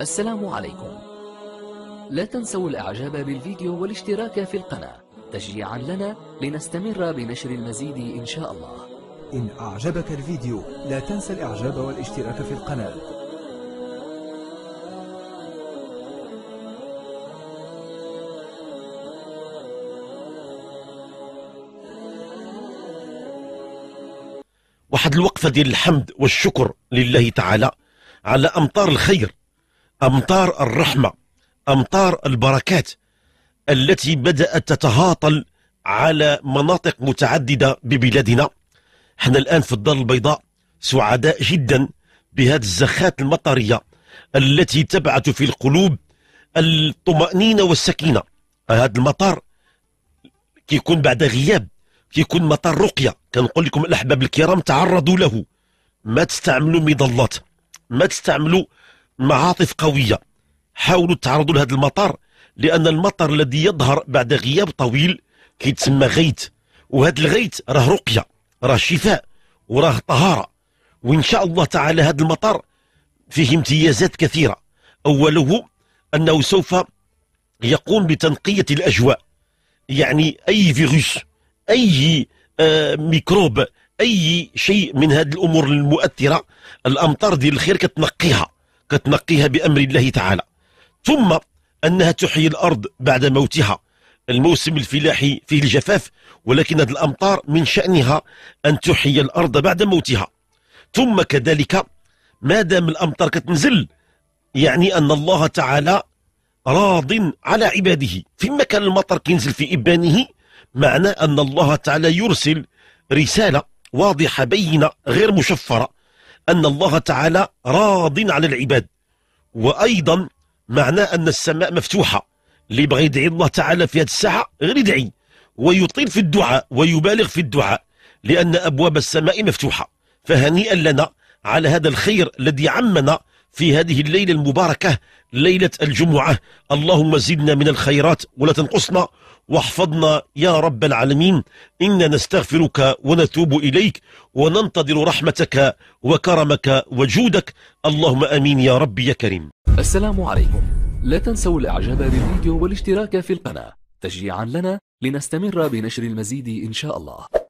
السلام عليكم لا تنسوا الاعجاب بالفيديو والاشتراك في القناة تشجيعا لنا لنستمر بنشر المزيد ان شاء الله إن أعجبك الفيديو لا تنسى الإعجاب والاشتراك في القناة واحد الوقفة ديال الحمد والشكر لله تعالى على أمطار الخير أمطار الرحمة أمطار البركات التي بدأت تتهاطل على مناطق متعددة ببلادنا احنا الآن في الدار البيضاء سعداء جدا بهذه الزخات المطرية التي تبعث في القلوب الطمأنينة والسكينة هذا المطر كيكون بعد غياب كيكون مطر رقية كنقول لكم الأحباب الكرام تعرضوا له ما تستعملوا مظلات ما تستعملوا معاطف قوية حاولوا تعرضوا لهذا المطر لأن المطر الذي يظهر بعد غياب طويل كيتسمى غيت وهذا الغيت راه رقية راه شفاء وراه طهارة وإن شاء الله تعالى هذا المطر فيه امتيازات كثيرة أوله أنه سوف يقوم بتنقية الأجواء يعني أي فيروس أي آه ميكروب أي شيء من هذه الأمور المؤثرة الأمطار ديال الخير كتنقيها كتنقيها بأمر الله تعالى ثم أنها تحيي الأرض بعد موتها الموسم الفلاحي فيه الجفاف ولكن هذه الأمطار من شأنها أن تحيي الأرض بعد موتها ثم كذلك ما دام الأمطار كتنزل يعني أن الله تعالى راض على عباده فيما كان المطر كينزل في إبانه معنى أن الله تعالى يرسل رسالة واضحة بينة غير مشفرة أن الله تعالى راض على العباد وأيضا معناه أن السماء مفتوحة اللي بغى يدعي الله تعالى في هذه الساعة غير يدعي ويطيل في الدعاء ويبالغ في الدعاء لأن أبواب السماء مفتوحة فهنيئا لنا على هذا الخير الذي عمنا في هذه الليلة المباركة ليلة الجمعة اللهم زدنا من الخيرات ولا تنقصنا واحفظنا يا رب العالمين إنا نستغفرك ونتوب إليك وننتظر رحمتك وكرمك وجودك اللهم أمين يا رب يا كريم السلام عليكم لا تنسوا الإعجاب بالفيديو والاشتراك في القناة تشجيعا لنا لنستمر بنشر المزيد إن شاء الله